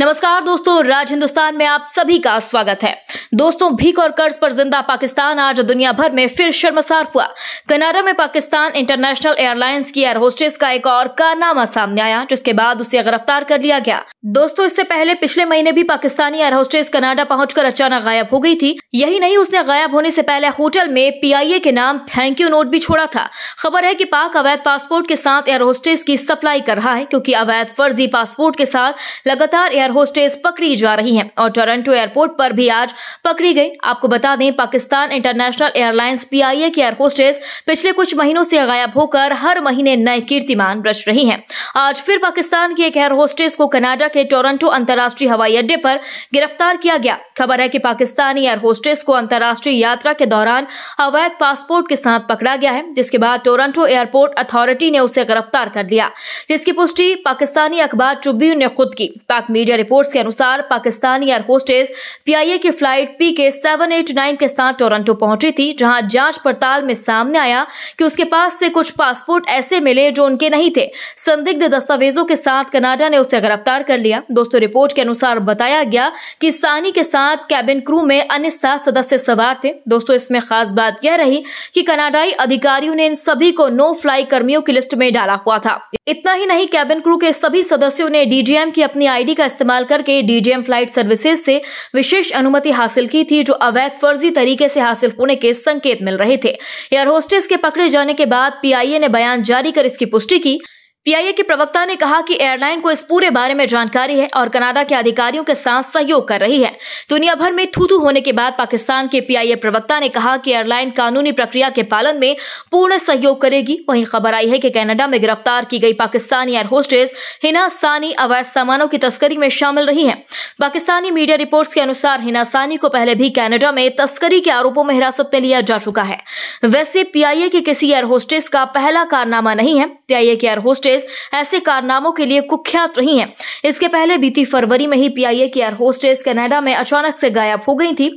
नमस्कार दोस्तों राज हिंदुस्तान में आप सभी का स्वागत है दोस्तों भीख और कर्ज पर जिंदा पाकिस्तान आज दुनिया भर में फिर शर्मसार हुआ कनाडा में पाकिस्तान इंटरनेशनल एयरलाइंस की एयर होस्टेस का एक और कारनामा सामने आया जिसके बाद उसे गिरफ्तार कर लिया गया दोस्तों इससे पहले पिछले महीने भी पाकिस्तानी एयर होस्टेस कनाडा पहुंचकर अचानक गायब हो गई थी यही नहीं उसने गायब होने से पहले होटल में पीआईए के नाम थैंक यू नोट भी छोड़ा था खबर है कि पाक अवैध पासपोर्ट के साथ एयर होस्टेस की सप्लाई कर रहा है क्योंकि अवैध फर्जी पासपोर्ट के साथ लगातार एयर एयर होस्टेस पकड़ी जा रही हैं और टोरंटो एयरपोर्ट पर भी आज पकड़ी गई आपको बता दें पाकिस्तान इंटरनेशनल एयरलाइंस पीआईए की एयर होस्टेस पिछले कुछ महीनों से गायब होकर हर महीने नए कीर्तिमान रच रही हैं आज फिर पाकिस्तान की एक एयर होस्टेस को कनाडा के टोरंटो अंतर्राष्ट्रीय हवाई अड्डे पर गिरफ्तार किया गया खबर है कि पाकिस्तानी एयर होस्टेस को अंतर्राष्ट्रीय यात्रा के दौरान अवैध पासपोर्ट के साथ पकड़ा गया है जिसके बाद टोरंटो एयरपोर्ट अथॉरिटी ने उसे गिरफ्तार कर लिया जिसकी पुष्टि पाकिस्तानी अखबार ट्रिब्यून ने खुद की पाक मीडिया मीडिया रिपोर्ट्स के अनुसार पाकिस्तानी एयर होस्टेस पीआईए की flight P K seven eight nine के साथ टोरंटो पहुंची थी जहां जांच पड़ताल में सामने आया कि उसके पास से कुछ पासपोर्ट ऐसे मिले जो उनके नहीं थे संदिग्ध दस्तावेजों के साथ कनाडा ने उसे गिरफ्तार कर लिया दोस्तों रिपोर्ट के अनुसार बताया गया कि सानी के साथ कैबिन क्रू में अन्य सात सदस्य सवार थे दोस्तों इसमें खास बात यह रही कि कनाडाई अधिकारियों ने इन सभी को नो फ्लाई कर्मियों की लिस्ट में डाला हुआ था इतना ही नहीं कैबिन क्रू के सभी सदस्यों ने डीजीएम की अपनी आईडी का इस्तेमाल इस्तेमाल करके डीजीएम फ्लाइट सर्विसेज से विशेष अनुमति हासिल की थी जो अवैध फर्जी तरीके से हासिल होने के संकेत मिल रहे थे एयर होस्टेस के पकड़े जाने के बाद पीआईए ने बयान जारी कर इसकी पुष्टि की पीआईए के प्रवक्ता ने कहा कि एयरलाइन को इस पूरे बारे में जानकारी है और कनाडा के अधिकारियों के साथ सहयोग कर रही है दुनिया भर में थूथू होने के बाद पाकिस्तान के पीआईए प्रवक्ता ने कहा कि एयरलाइन कानूनी प्रक्रिया के पालन में पूर्ण सहयोग करेगी वहीं खबर आई है कि कनाडा में गिरफ्तार की गई पाकिस्तानी एयर होस्टेस हिना सानी अवैध सामानों की तस्करी में शामिल रही है पाकिस्तानी मीडिया रिपोर्ट के अनुसार हिना सानी को पहले भी कैनेडा में तस्करी के आरोपों में हिरासत में लिया जा चुका है वैसे पीआईए के किसी एयर होस्टेस का पहला कारनामा नहीं है पीआईए के एयर होस्टेस होस्टेस ऐसे कारनामों के लिए कुख्यात रही हैं इसके पहले बीती फरवरी में ही पीआईए की एयर होस्टेस कनाडा में अचानक से गायब हो गई थी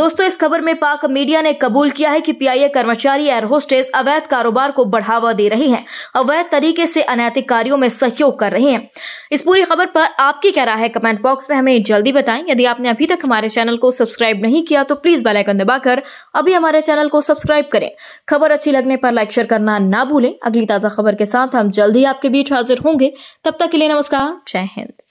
दोस्तों इस खबर में पाक मीडिया ने कबूल किया है कि पीआईए कर्मचारी एयर होस्टेस अवैध कारोबार को बढ़ावा दे रही है अवैध तरीके से अनैतिक कार्यो में सहयोग कर रही है इस पूरी खबर पर आपकी क्या राय है कमेंट बॉक्स में हमें जल्दी बताएं यदि आपने अभी तक हमारे चैनल को सब्सक्राइब नहीं किया तो प्लीज बेलाइकन दबाकर अभी हमारे चैनल को सब्सक्राइब करें खबर अच्छी लगने पर लाइक शेयर करना ना भूलें अगली ताजा खबर के साथ हम जल्द ही आप आपके बीच हाजिर होंगे तब तक के लिए नमस्कार जय हिंद